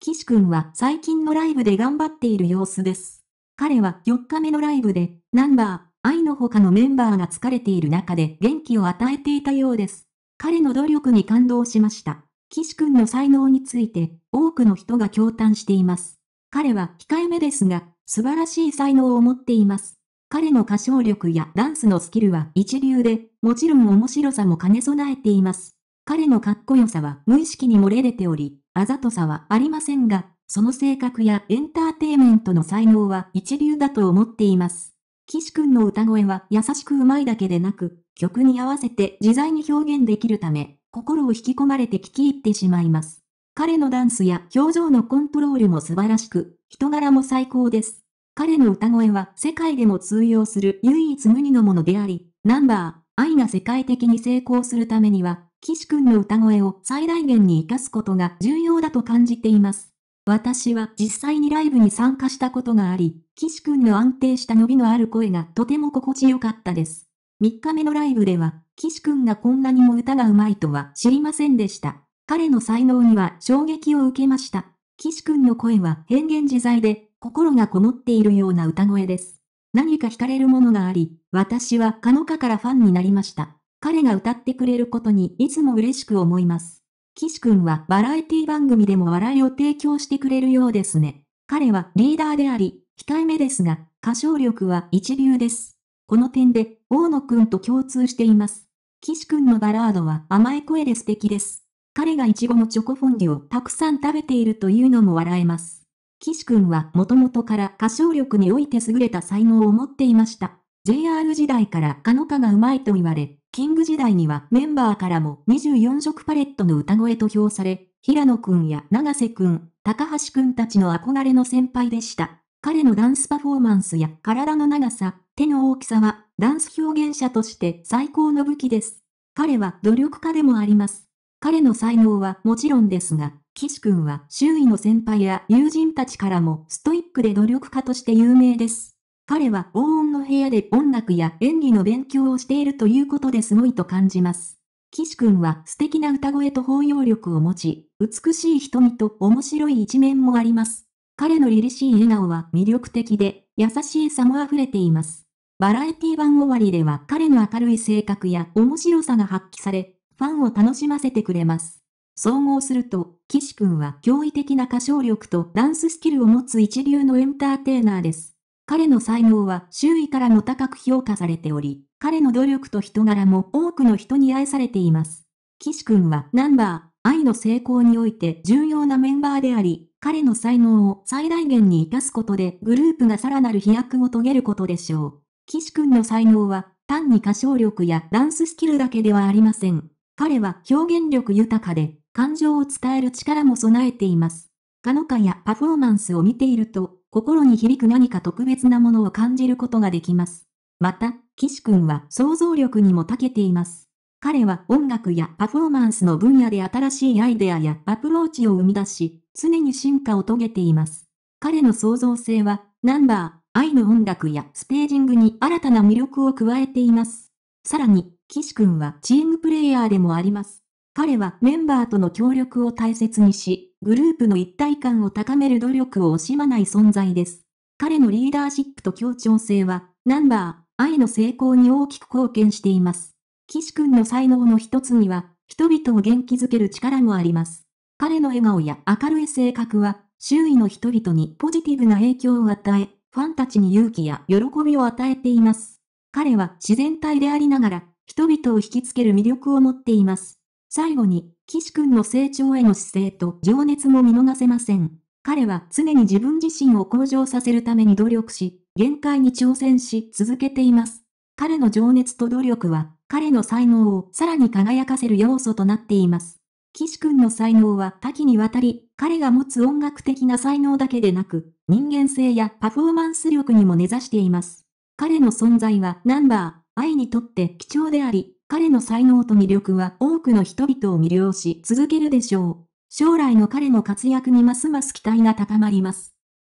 岸くんは最近のライブで頑張っている様子です。彼は4日目のライブで、ナンバー、愛の他のメンバーが疲れている中で元気を与えていたようです。彼の努力に感動しました。岸くんの才能について、多くの人が共感しています。彼は控えめですが、素晴らしい才能を持っています。彼の歌唱力やダンスのスキルは一流で、もちろん面白さも兼ね備えています。彼のかっこよさは無意識に漏れ出ており、あざとさはありませんが、その性格やエンターテイメントの才能は一流だと思っています。岸くんの歌声は優しく上手いだけでなく、曲に合わせて自在に表現できるため、心を引き込まれて聴き入ってしまいます。彼のダンスや表情のコントロールも素晴らしく、人柄も最高です。彼の歌声は世界でも通用する唯一無二のものであり、ナンバー、愛が世界的に成功するためには岸くんの歌声を最大限に活かすことが重要だと感じています。私は実際にライブに参加したことがあり、岸くんの安定した伸びのある声がとても心地よかったです。3日目のライブでは、岸くんがこんなにも歌がうまいとは知りませんでした。彼の才能には衝撃を受けました。岸くんの声は変幻自在で、心がこもっているような歌声です。何か惹かれるものがあり、私はカノカからファンになりました。彼が歌ってくれることにいつも嬉しく思います。岸くんはバラエティ番組でも笑いを提供してくれるようですね。彼はリーダーであり、控えめですが、歌唱力は一流です。この点で、大野くんと共通しています。岸くんのバラードは甘い声で素敵です。彼がイチゴのチョコフォンデュをたくさん食べているというのも笑えます。岸くんはもともとから歌唱力において優れた才能を持っていました。JR 時代からカノカがうまいと言われ、キング時代にはメンバーからも24色パレットの歌声と評され、平野くんや長瀬くん、高橋くんたちの憧れの先輩でした。彼のダンスパフォーマンスや体の長さ、手の大きさは、ダンス表現者として最高の武器です。彼は努力家でもあります。彼の才能はもちろんですが、岸くんは周囲の先輩や友人たちからもストイックで努力家として有名です。彼は防音の部屋で音楽や演技の勉強をしているということですごいと感じます。岸くんは素敵な歌声と包容力を持ち、美しい瞳と面白い一面もあります。彼の凛々しい笑顔は魅力的で、優しいさも溢れています。バラエティ版終わりでは彼の明るい性格や面白さが発揮され、ファンを楽しませてくれます。総合すると、岸くんは驚異的な歌唱力とダンススキルを持つ一流のエンターテイナーです。彼の才能は周囲からも高く評価されており、彼の努力と人柄も多くの人に愛されています。岸くんはナンバー、愛の成功において重要なメンバーであり、彼の才能を最大限に活かすことでグループがさらなる飛躍を遂げることでしょう。岸くんの才能は単に歌唱力やダンススキルだけではありません。彼は表現力豊かで、感情を伝える力も備えています。かのかやパフォーマンスを見ていると、心に響く何か特別なものを感じることができます。また、岸くんは想像力にも長けています。彼は音楽やパフォーマンスの分野で新しいアイデアやアプローチを生み出し、常に進化を遂げています。彼の創造性は、ナンバー、愛の音楽やステージングに新たな魅力を加えています。さらに、岸くんはチームプレイヤーでもあります。彼はメンバーとの協力を大切にし、グループの一体感を高める努力を惜しまない存在です。彼のリーダーシップと協調性は、ナンバー、愛の成功に大きく貢献しています。岸君の才能の一つには、人々を元気づける力もあります。彼の笑顔や明るい性格は、周囲の人々にポジティブな影響を与え、ファンたちに勇気や喜びを与えています。彼は自然体でありながら、人々を引きつける魅力を持っています。最後に、岸君の成長への姿勢と情熱も見逃せません。彼は常に自分自身を向上させるために努力し、限界に挑戦し続けています。彼の情熱と努力は、彼の才能をさらに輝かせる要素となっています。岸君の才能は多岐にわたり、彼が持つ音楽的な才能だけでなく、人間性やパフォーマンス力にも根ざしています。彼の存在はナンバー、愛にとって貴重であり、彼の才能と魅力は多くの人々を魅了し続けるでしょう。将来の彼の活躍にますます期待が高まります。